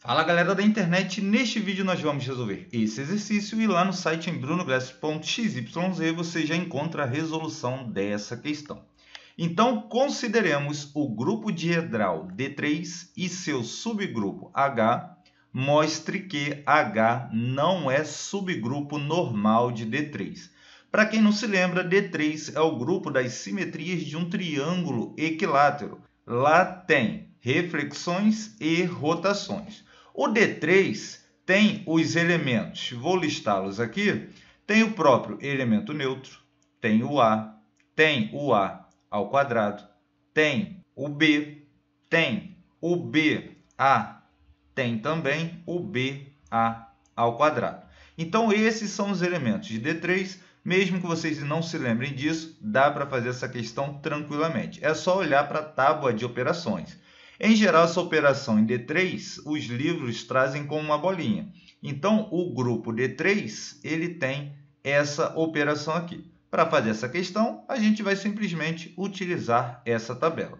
Fala galera da internet, neste vídeo nós vamos resolver esse exercício e lá no site em brunogress.xyz você já encontra a resolução dessa questão. Então consideremos o grupo diedral D3 e seu subgrupo H, mostre que H não é subgrupo normal de D3. Para quem não se lembra, D3 é o grupo das simetrias de um triângulo equilátero. Lá tem reflexões e rotações. O D3 tem os elementos, vou listá-los aqui, tem o próprio elemento neutro, tem o A, tem o A ao quadrado, tem o B, tem o BA, tem também o BA ao quadrado. Então, esses são os elementos de D3. Mesmo que vocês não se lembrem disso, dá para fazer essa questão tranquilamente. É só olhar para a tábua de operações. Em geral, essa operação em D3, os livros trazem como uma bolinha. Então, o grupo D3 ele tem essa operação aqui. Para fazer essa questão, a gente vai simplesmente utilizar essa tabela.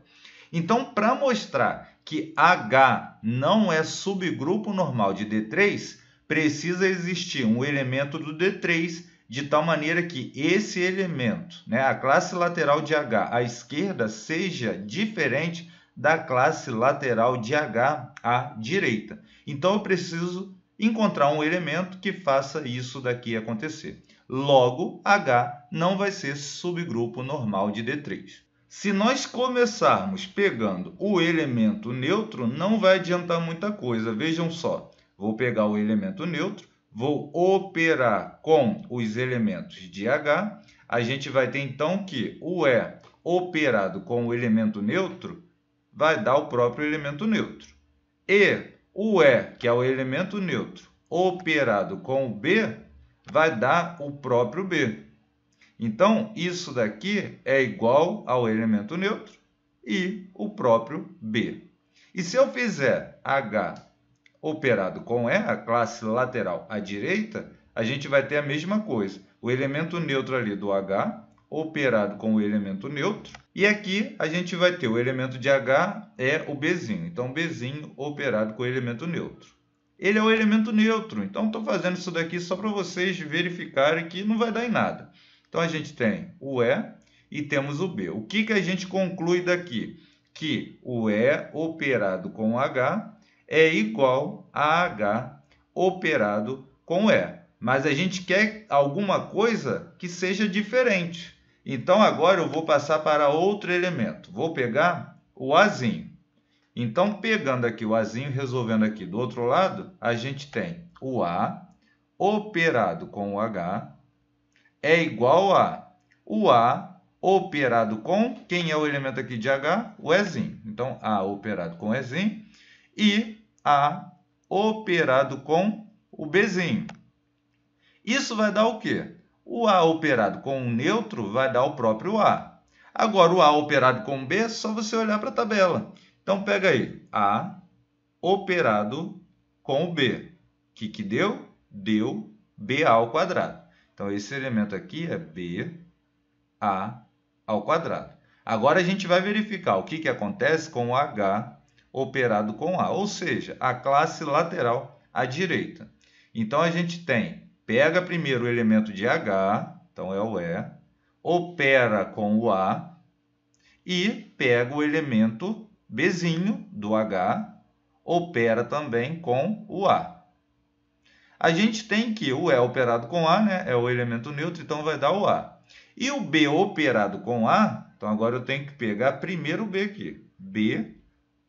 Então, para mostrar que H não é subgrupo normal de D3, precisa existir um elemento do D3 de tal maneira que esse elemento, né, a classe lateral de H à esquerda, seja diferente da classe lateral de H à direita. Então, eu preciso encontrar um elemento que faça isso daqui acontecer. Logo, H não vai ser subgrupo normal de D3. Se nós começarmos pegando o elemento neutro, não vai adiantar muita coisa. Vejam só, vou pegar o elemento neutro, vou operar com os elementos de H. A gente vai ter então que o E operado com o elemento neutro vai dar o próprio elemento neutro. E o E, que é o elemento neutro, operado com o B, vai dar o próprio B. Então, isso daqui é igual ao elemento neutro e o próprio B. E se eu fizer H operado com E, a classe lateral à direita, a gente vai ter a mesma coisa. O elemento neutro ali do H operado com o elemento neutro. E aqui a gente vai ter o elemento de H é o Bzinho. Então, Bzinho operado com o elemento neutro. Ele é o elemento neutro. Então, estou fazendo isso daqui só para vocês verificarem que não vai dar em nada. Então, a gente tem o E e temos o B. O que, que a gente conclui daqui? Que o E operado com H é igual a H operado com E. Mas a gente quer alguma coisa que seja diferente. Então agora eu vou passar para outro elemento. Vou pegar o Azinho. Então, pegando aqui o Azinho, resolvendo aqui do outro lado, a gente tem o A operado com o H é igual a o A operado com, quem é o elemento aqui de H? O Ezinho. Então, A operado com Ezinho e A operado com o Bzinho. Isso vai dar o quê? O A operado com um neutro vai dar o próprio A. Agora, o A operado com B, é só você olhar para a tabela. Então, pega aí. A operado com o B. O que, que deu? Deu BA ao quadrado. Então, esse elemento aqui é BA ao quadrado. Agora, a gente vai verificar o que, que acontece com o H operado com A, ou seja, a classe lateral à direita. Então, a gente tem pega primeiro o elemento de H, então é o E, opera com o A e pega o elemento Bzinho do H, opera também com o A. A gente tem que o E operado com A né, é o elemento neutro, então vai dar o A. E o B operado com A, então agora eu tenho que pegar primeiro o B aqui. B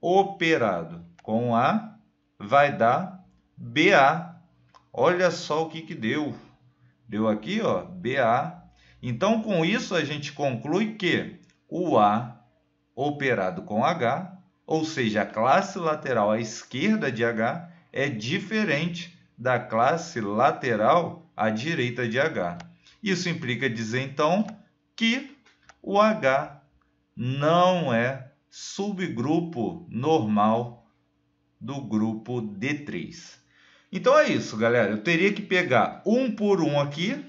operado com A vai dar BA Olha só o que, que deu. Deu aqui, ó, BA. Então, com isso, a gente conclui que o A operado com H, ou seja, a classe lateral à esquerda de H, é diferente da classe lateral à direita de H. Isso implica dizer, então, que o H não é subgrupo normal do grupo D3. Então é isso, galera. Eu teria que pegar um por um aqui,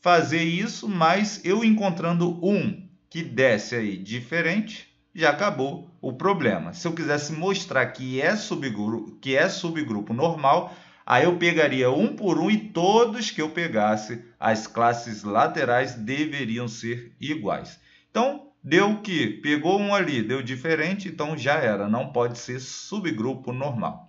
fazer isso, mas eu encontrando um que desce aí diferente, já acabou o problema. Se eu quisesse mostrar que é subgrupo, que é subgrupo normal, aí eu pegaria um por um e todos que eu pegasse, as classes laterais deveriam ser iguais. Então, deu que pegou um ali, deu diferente, então já era, não pode ser subgrupo normal.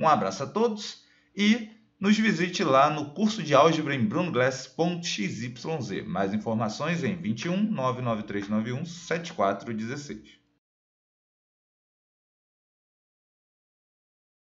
Um abraço a todos e nos visite lá no curso de álgebra em brunoglass.xyz. Mais informações em 21 99391 7416.